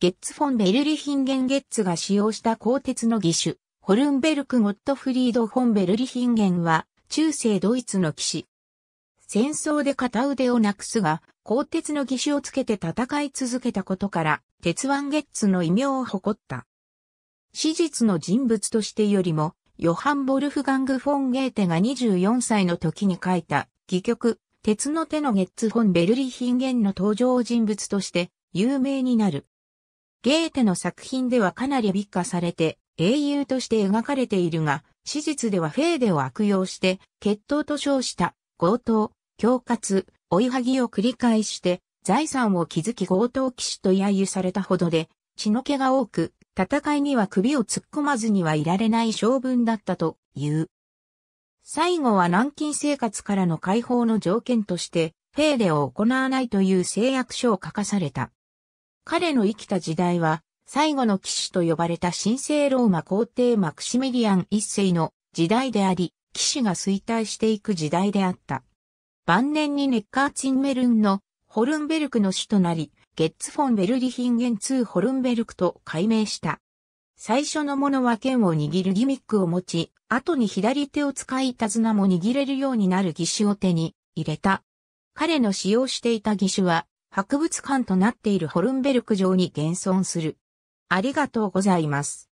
ゲッツフォン・ベルリヒンゲン・ゲッツが使用した鋼鉄の義手、ホルンベルク・ゴットフリード・フォン・ベルリヒンゲンは、中世ドイツの騎士。戦争で片腕をなくすが、鋼鉄の義手をつけて戦い続けたことから、鉄腕ゲッツの異名を誇った。史実の人物としてよりも、ヨハン・ボルフガング・フォン・ゲーテが24歳の時に書いた、戯曲、鉄の手のゲッツ・フォン・ベルリヒンゲンの登場人物として、有名になる。ゲーテの作品ではかなり美化されて、英雄として描かれているが、史実ではフェーデを悪用して、決闘と称した強盗、恐喝、追いはぎを繰り返して、財産を築き強盗騎士と揶揄されたほどで、血の気が多く、戦いには首を突っ込まずにはいられない性分だったという。最後は軟禁生活からの解放の条件として、フェーデを行わないという誓約書を書かされた。彼の生きた時代は、最後の騎士と呼ばれた神聖ローマ皇帝マクシミリアン一世の時代であり、騎士が衰退していく時代であった。晩年にネッカーツィンメルンのホルンベルクの主となり、ゲッツフォン・ベルリヒンゲン2ホルンベルクと改名した。最初のものは剣を握るギミックを持ち、後に左手を使い手綱も握れるようになる義手を手に入れた。彼の使用していた義手は博物館となっているホルンベルク城に現存する。ありがとうございます。